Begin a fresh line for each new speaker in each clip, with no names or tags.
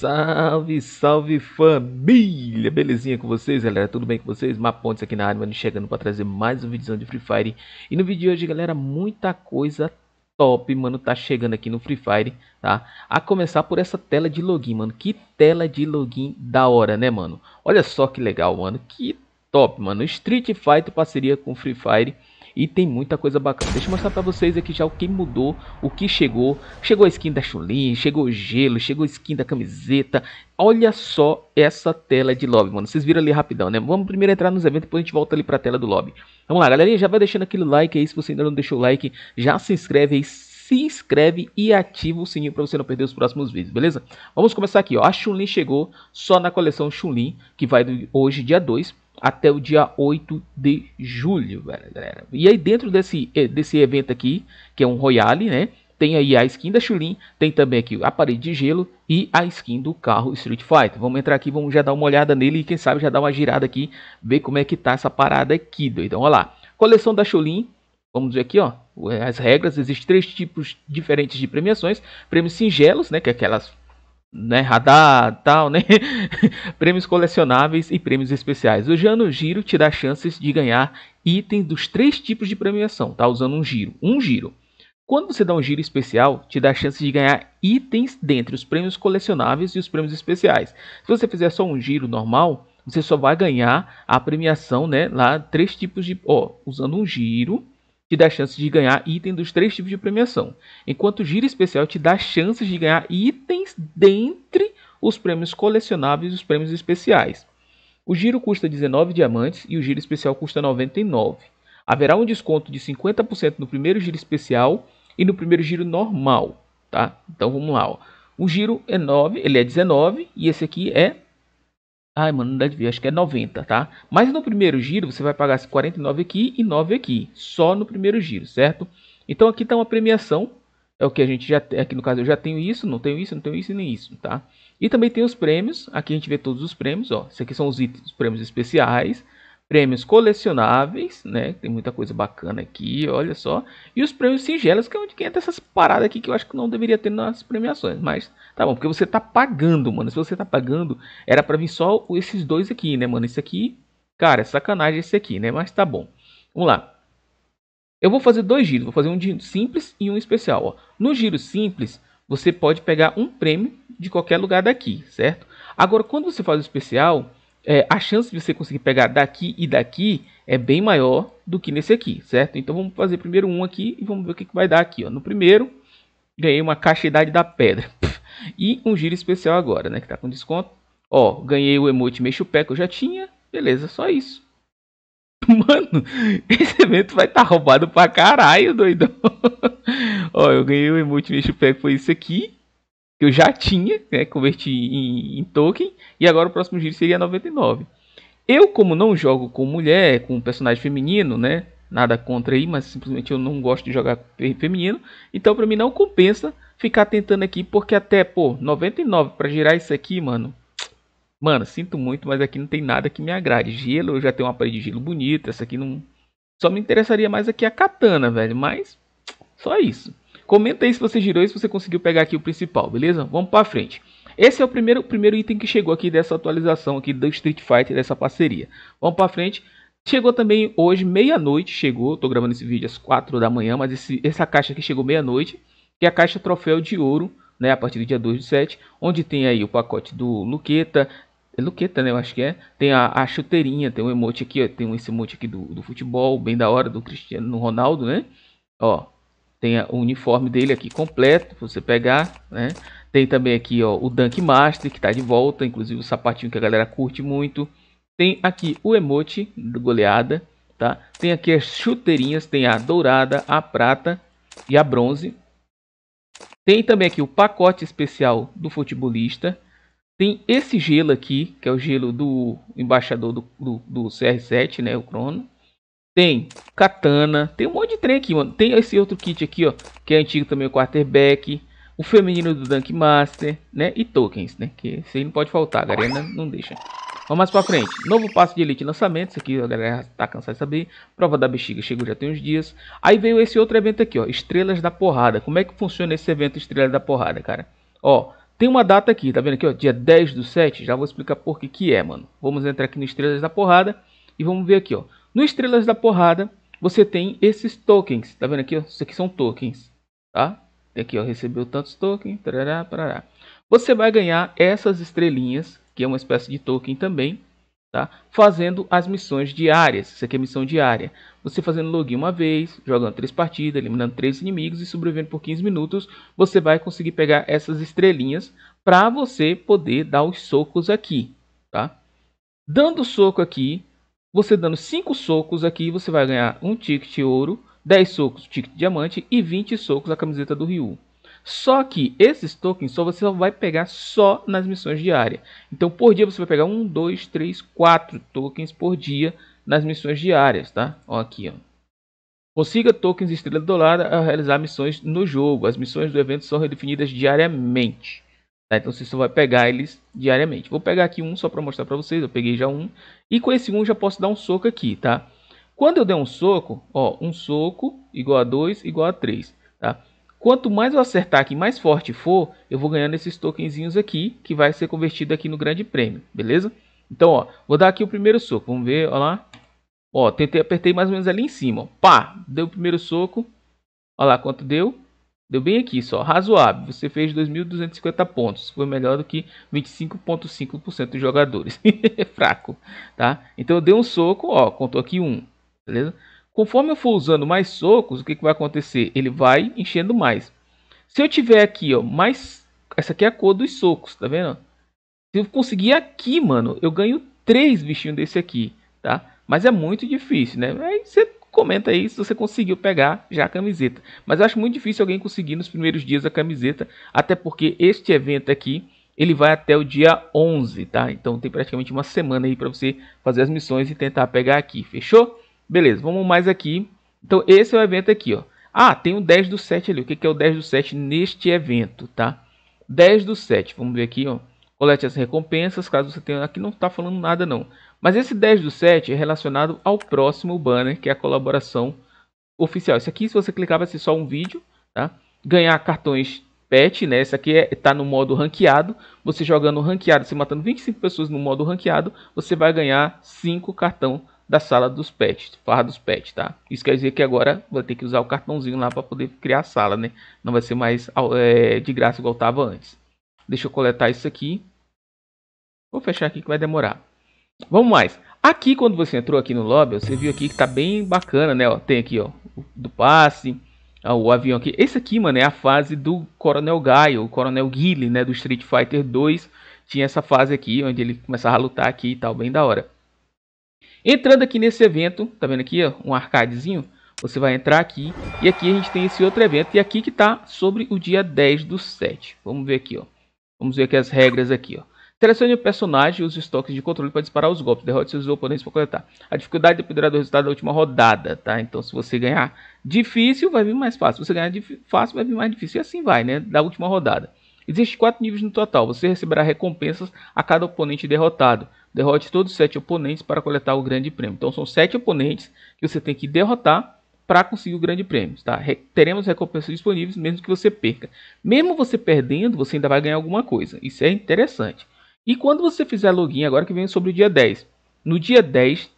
Salve, salve família! Belezinha com vocês, galera? Tudo bem com vocês? Mapontes aqui na área, mano, chegando para trazer mais um vídeo de Free Fire. E no vídeo de hoje, galera, muita coisa top, mano, tá chegando aqui no Free Fire, tá? A começar por essa tela de login, mano. Que tela de login da hora, né, mano? Olha só que legal, mano. Que top, mano. Street Fighter parceria com Free Fire e tem muita coisa bacana. Deixa eu mostrar pra vocês aqui já o que mudou, o que chegou. Chegou a skin da Chulin, chegou o gelo, chegou a skin da camiseta. Olha só essa tela de lobby, mano. Vocês viram ali rapidão, né? Vamos primeiro entrar nos eventos, depois a gente volta ali pra tela do lobby. Vamos lá, galerinha. Já vai deixando aquele like aí. Se você ainda não deixou o like, já se inscreve aí se inscreve e ativa o sininho para você não perder os próximos vídeos, beleza? Vamos começar aqui, ó. A Chun-Li chegou só na coleção Chun-Li, que vai hoje, dia 2 até o dia 8 de julho, galera. E aí dentro desse, eh, desse evento aqui, que é um Royale, né? Tem aí a skin da Chulin, tem também aqui a parede de gelo e a skin do carro Street Fighter. Vamos entrar aqui, vamos já dar uma olhada nele e quem sabe já dar uma girada aqui, ver como é que tá essa parada aqui, doidão. Então, olha lá, coleção da Chulin, vamos ver aqui, ó, as regras. Existem três tipos diferentes de premiações. Prêmios singelos, né, que é aquelas né, radar, tal, né? prêmios colecionáveis e prêmios especiais. Hoje ano giro te dá chances de ganhar itens dos três tipos de premiação, tá usando um giro, um giro. Quando você dá um giro especial, te dá chances de ganhar itens dentre os prêmios colecionáveis e os prêmios especiais. Se você fizer só um giro normal, você só vai ganhar a premiação, né, lá três tipos de, ó, usando um giro, te dá chances de ganhar item dos três tipos de premiação, enquanto o giro especial te dá chances de ganhar itens dentre os prêmios colecionáveis e os prêmios especiais. O giro custa 19 diamantes e o giro especial custa 99. Haverá um desconto de 50% no primeiro giro especial e no primeiro giro normal, tá? Então vamos lá, ó. O giro é 9, ele é 19 e esse aqui é Ai, mano, não deve ver, acho que é 90, tá? Mas no primeiro giro você vai pagar 49 aqui e 9 aqui, só no primeiro giro, certo? Então aqui está uma premiação, é o que a gente já tem, é aqui no caso eu já tenho isso, não tenho isso, não tenho isso e nem isso, tá? E também tem os prêmios, aqui a gente vê todos os prêmios, ó, esses aqui são os itens, os prêmios especiais, prêmios colecionáveis, né? Tem muita coisa bacana aqui, olha só. E os prêmios singelos, que é onde entra essas paradas aqui que eu acho que não deveria ter nas premiações, mas tá bom, porque você tá pagando, mano. Se você tá pagando, era para vir só esses dois aqui, né, mano? Esse aqui, cara, é sacanagem esse aqui, né? Mas tá bom. Vamos lá. Eu vou fazer dois giros, vou fazer um giro simples e um especial, ó. No giro simples, você pode pegar um prêmio de qualquer lugar daqui, certo? Agora, quando você faz o especial, é, a chance de você conseguir pegar daqui e daqui é bem maior do que nesse aqui, certo? Então vamos fazer primeiro um aqui e vamos ver o que, que vai dar aqui. Ó. No primeiro, ganhei uma caixa idade da pedra. E um giro especial agora, né? Que tá com desconto. Ó, ganhei o emote mexo pé que eu já tinha. Beleza, só isso. Mano, esse evento vai estar tá roubado pra caralho, doidão. Ó, eu ganhei o emote mexo pé que foi isso aqui que eu já tinha, né, converti em, em token, e agora o próximo giro seria 99. Eu, como não jogo com mulher, com personagem feminino, né, nada contra aí, mas simplesmente eu não gosto de jogar feminino, então para mim não compensa ficar tentando aqui, porque até, pô, 99 para girar isso aqui, mano, mano, sinto muito, mas aqui não tem nada que me agrade. Gelo, eu já tenho uma parede de gelo bonita, essa aqui não... Só me interessaria mais aqui a katana, velho, mas só isso. Comenta aí se você girou e se você conseguiu pegar aqui o principal, beleza? Vamos para frente. Esse é o primeiro, primeiro item que chegou aqui dessa atualização aqui do Street Fighter, dessa parceria. Vamos para frente. Chegou também hoje, meia-noite, chegou. Estou gravando esse vídeo às 4 da manhã, mas esse, essa caixa aqui chegou meia-noite. Que é a caixa troféu de ouro, né? A partir do dia 2 de 7. Onde tem aí o pacote do Luqueta. É Luqueta, né? Eu acho que é. Tem a, a chuteirinha, tem um emote aqui, ó, Tem esse emote aqui do, do futebol, bem da hora, do Cristiano Ronaldo, né? Ó, tem o uniforme dele aqui completo, você pegar, né? Tem também aqui ó, o Dunk Master, que está de volta, inclusive o sapatinho que a galera curte muito. Tem aqui o emote do goleada, tá? Tem aqui as chuteirinhas, tem a dourada, a prata e a bronze. Tem também aqui o pacote especial do futebolista. Tem esse gelo aqui, que é o gelo do embaixador do, do, do CR7, né, o Crono. Tem katana, tem um monte de trem aqui, mano. Tem esse outro kit aqui, ó, que é antigo também, o quarterback. O feminino do Dunk Master, né? E tokens, né? Que isso aí não pode faltar, a galera não deixa. Vamos mais pra frente. Novo passo de Elite lançamento. Isso aqui a galera tá cansada de saber. Prova da bexiga chegou já tem uns dias. Aí veio esse outro evento aqui, ó. Estrelas da Porrada. Como é que funciona esse evento Estrelas da Porrada, cara? Ó, tem uma data aqui, tá vendo aqui, ó? Dia 10 do 7. Já vou explicar por que que é, mano. Vamos entrar aqui no Estrelas da Porrada. E vamos ver aqui, ó. No Estrelas da Porrada, você tem esses tokens. Tá vendo aqui? Ó? Isso aqui são tokens. Tá? aqui, ó, recebeu tantos tokens. Tarará, parará. Você vai ganhar essas estrelinhas, que é uma espécie de token também. Tá? Fazendo as missões diárias. Isso aqui é missão diária. Você fazendo login uma vez, jogando três partidas, eliminando três inimigos e sobrevivendo por 15 minutos, você vai conseguir pegar essas estrelinhas para você poder dar os socos aqui, tá? Dando soco aqui, você dando 5 socos aqui, você vai ganhar um ticket ouro, 10 socos ticket diamante e 20 socos a camiseta do Ryu. Só que esses tokens só você vai pegar só nas missões diárias. Então por dia você vai pegar 1, 2, 3, 4 tokens por dia nas missões diárias, tá? Ó aqui, ó. Consiga tokens estrela dourada a realizar missões no jogo. As missões do evento são redefinidas diariamente. Tá? Então você só vai pegar eles diariamente. Vou pegar aqui um só para mostrar para vocês. Eu peguei já um. E com esse um já posso dar um soco aqui, tá? Quando eu der um soco, ó, um soco igual a 2 igual a 3, tá? Quanto mais eu acertar aqui, mais forte for, eu vou ganhando esses tokenzinhos aqui, que vai ser convertido aqui no grande prêmio, beleza? Então, ó, vou dar aqui o primeiro soco, vamos ver, ó lá. Ó, tentei, apertei mais ou menos ali em cima, ó. pá, deu o primeiro soco, ó lá quanto deu, Deu bem aqui só, razoável. Você fez 2.250 pontos, foi melhor do que 25.5% dos jogadores. Fraco, tá? Então eu dei um soco, ó, contou aqui um, beleza? Conforme eu for usando mais socos, o que, que vai acontecer? Ele vai enchendo mais. Se eu tiver aqui, ó, mais essa aqui é a cor dos socos, tá vendo? Se eu conseguir aqui, mano, eu ganho três bichinhos desse aqui, tá? Mas é muito difícil, né? Aí você comenta aí se você conseguiu pegar já a camiseta. Mas eu acho muito difícil alguém conseguir nos primeiros dias a camiseta, até porque este evento aqui ele vai até o dia 11, tá? Então tem praticamente uma semana aí para você fazer as missões e tentar pegar aqui, fechou? Beleza, vamos mais aqui. Então esse é o evento aqui, ó. Ah, tem o 10 do 7 ali. O que é o 10 do 7 neste evento, tá? 10 do 7, vamos ver aqui, ó. Colete as recompensas, caso você tenha... Aqui não tá falando nada, não. Mas esse 10 do 7 é relacionado ao próximo banner, que é a colaboração oficial. Isso aqui, se você clicar, vai ser só um vídeo, tá? Ganhar cartões pet, né? Esse aqui é, tá no modo ranqueado. Você jogando ranqueado, você matando 25 pessoas no modo ranqueado, você vai ganhar 5 cartão da sala dos pets, farra dos pets, tá? Isso quer dizer que agora vai ter que usar o cartãozinho lá para poder criar a sala, né? Não vai ser mais é, de graça igual tava antes. Deixa eu coletar isso aqui. Vou fechar aqui que vai demorar. Vamos mais. Aqui, quando você entrou aqui no lobby, você viu aqui que tá bem bacana, né? Ó, tem aqui, ó, do passe, ó, o avião aqui. Esse aqui, mano, é a fase do Coronel Gaio, o Coronel Guile, né? Do Street Fighter 2. Tinha essa fase aqui, onde ele começava a lutar aqui e tal, bem da hora. Entrando aqui nesse evento, tá vendo aqui, ó, um arcadezinho? Você vai entrar aqui, e aqui a gente tem esse outro evento, e aqui que tá sobre o dia 10 do 7. Vamos ver aqui, ó. Vamos ver aqui as regras aqui, ó. Selecione o personagem e use os estoques de controle para disparar os golpes. Derrote seus oponentes para coletar. A dificuldade dependerá do resultado da última rodada, tá? Então, se você ganhar difícil, vai vir mais fácil. Se você ganhar fácil, vai vir mais difícil. E assim vai, né? Da última rodada. Existem quatro níveis no total. Você receberá recompensas a cada oponente derrotado. Derrote todos os sete oponentes para coletar o grande prêmio. Então, são sete oponentes que você tem que derrotar para conseguir o grande prêmio, tá? Re teremos recompensas disponíveis mesmo que você perca. Mesmo você perdendo, você ainda vai ganhar alguma coisa. Isso é interessante. E quando você fizer login, agora que vem sobre o dia 10. No dia 10,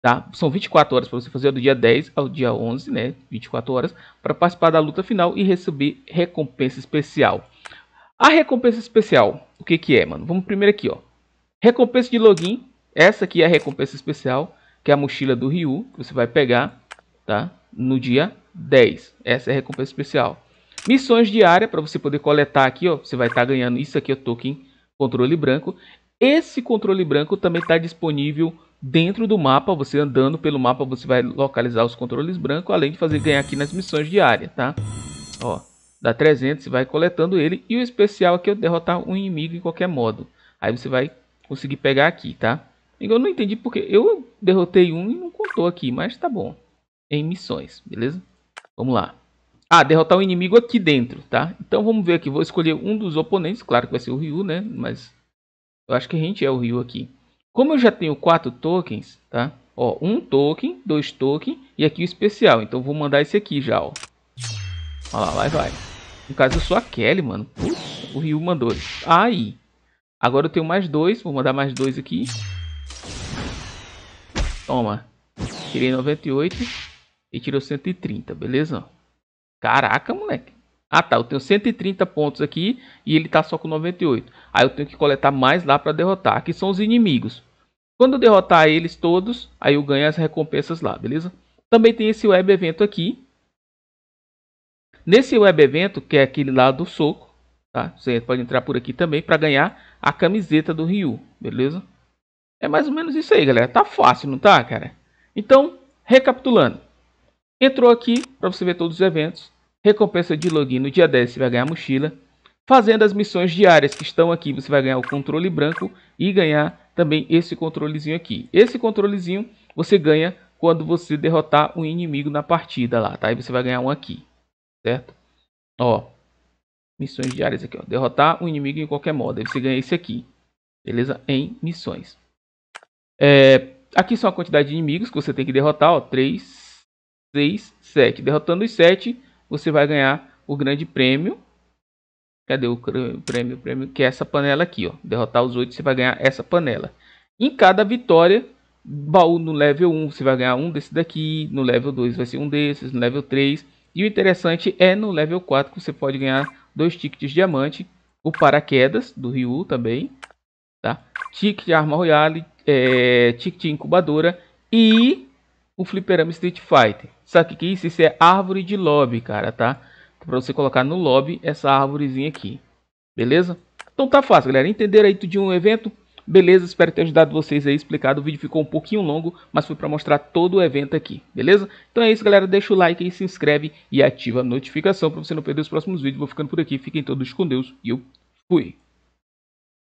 tá? São 24 horas para você fazer do dia 10 ao dia 11, né? 24 horas para participar da luta final e receber recompensa especial. A recompensa especial, o que que é, mano? Vamos primeiro aqui, ó. Recompensa de login, essa aqui é a recompensa especial, que é a mochila do Ryu, que você vai pegar, tá? No dia 10. Essa é a recompensa especial. Missões diárias para você poder coletar aqui, ó. Você vai estar tá ganhando isso aqui, o token controle branco. Esse controle branco também está disponível dentro do mapa. Você andando pelo mapa, você vai localizar os controles brancos, além de fazer ganhar aqui nas missões diárias, tá? Ó, dá 300, você vai coletando ele. E o especial aqui é derrotar um inimigo em qualquer modo. Aí você vai conseguir pegar aqui, tá? Eu não entendi porque eu derrotei um e não contou aqui, mas tá bom. Em missões, beleza? Vamos lá. Ah, derrotar o inimigo aqui dentro, tá? Então vamos ver aqui, vou escolher um dos oponentes, claro que vai ser o Ryu, né? Mas eu acho que a gente é o Ryu aqui. Como eu já tenho quatro tokens, tá? Ó, um token, dois tokens e aqui o especial. Então vou mandar esse aqui já, ó. Olha lá, vai, vai. No caso eu sou a Kelly, mano. Putz, o Ryu mandou. Aí. Agora eu tenho mais dois, vou mandar mais dois aqui. Toma. Tirei 98 e tirou 130, beleza? Caraca, moleque. Ah, tá. Eu tenho 130 pontos aqui e ele tá só com 98. Aí eu tenho que coletar mais lá para derrotar. Aqui são os inimigos. Quando eu derrotar eles todos, aí eu ganho as recompensas lá, beleza? Também tem esse web evento aqui. Nesse web evento, que é aquele lá do soco, tá? Você pode entrar por aqui também para ganhar a camiseta do Ryu, beleza? É mais ou menos isso aí, galera. Tá fácil, não tá, cara? Então, recapitulando. Entrou aqui para você ver todos os eventos. Recompensa de login no dia 10 você vai ganhar a mochila. Fazendo as missões diárias que estão aqui, você vai ganhar o controle branco e ganhar também esse controlezinho aqui. Esse controlezinho você ganha quando você derrotar um inimigo na partida lá, tá? Aí você vai ganhar um aqui, certo? Ó, missões diárias aqui, ó. Derrotar um inimigo em qualquer modo. Aí você ganha esse aqui, beleza? Em missões. É, aqui são a quantidade de inimigos que você tem que derrotar, ó. 3, 6, 7. Derrotando os 7, você vai ganhar o grande prêmio. Cadê o prêmio? prêmio que é essa panela aqui, ó. Derrotar os 8, você vai ganhar essa panela. Em cada vitória, baú no level 1, você vai ganhar um desse daqui, no level 2 vai ser um desses, no level 3. E o interessante é no level 4 que você pode ganhar dois tickets de diamante, o paraquedas do Ryu também, tá? Ticket arma royale, é, ticket incubadora e o fliperama Street Fighter. Só que é isso, isso é árvore de lobby, cara, tá? Então, pra você colocar no lobby essa árvorezinha aqui. Beleza? Então tá fácil, galera. Entenderam aí tudo de um evento? Beleza, espero ter ajudado vocês aí, explicado. O vídeo ficou um pouquinho longo, mas foi para mostrar todo o evento aqui, beleza? Então é isso, galera. Deixa o like aí, se inscreve e ativa a notificação para você não perder os próximos vídeos. Vou ficando por aqui. Fiquem todos com Deus e eu fui.